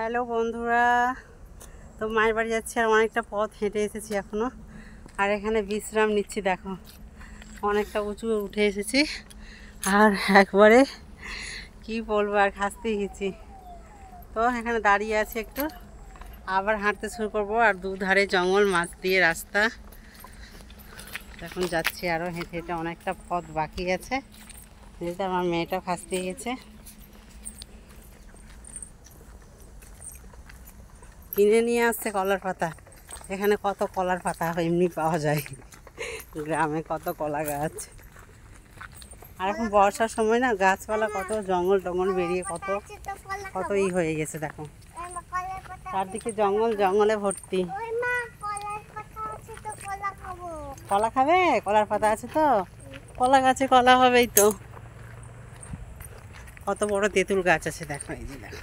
hello বন্ধুরা তো মায়ের বাড়ি যাচ্ছি আর অনেকটা পথ হেঁটে এসেছি এখনও আর এখানে বিশ্রাম নিচ্ছি দেখো অনেকটা উঁচু উঠে এসেছি আর একবারে কি বলবো আর খাসতে গেছি তো এখানে দাঁড়িয়ে আছি একটু আবার হাঁটতে শুরু করব আর দুধারে জঙ্গল মাছ দিয়ে রাস্তা এখন যাচ্ছি আরও হেঁটে হেঁটে অনেকটা পথ বাকি আছে যেহেতু আমার মেয়েটাও খাসতে গেছে কিনে নিয়ে আসছে কলার পাতা এখানে কত কলার পাতা এমনি পাওয়া যায় গ্রামে কত কলা গাছ আর এখন বর্ষার সময় না গাছপালা কত জঙ্গল টঙ্গল বেরিয়ে কত কত ই হয়ে গেছে দেখো চারদিকে জঙ্গল জঙ্গলে ভর্তি কলা খাবে কলার পাতা আছে তো কলা গাছে কলা হবেই তো কত বড় তেঁতুল গাছ আছে দেখো এই যে দেখো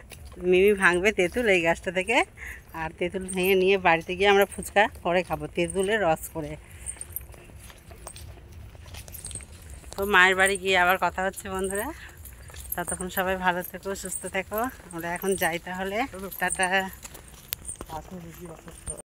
মিমি ভাঙবে তেঁতুল এই গাছটা থেকে আর তেঁতুল ভেঙে নিয়ে বাড়িতে গিয়ে আমরা ফুচকা করে খাবো তেঁতুলের রস করে তো মায়ের বাড়ি গিয়ে আবার কথা হচ্ছে বন্ধুরা ততক্ষণ সবাই ভালো থেকো সুস্থ থেকো আমরা এখন যাই তাহলে টাটা